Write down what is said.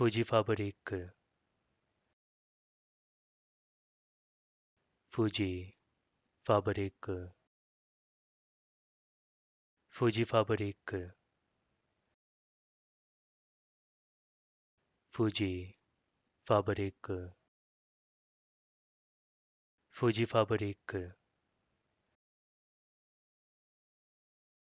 Fujifabrik Fuji Fabric. Fuji Fabric. Fuji Fabric. Fuji Fabric.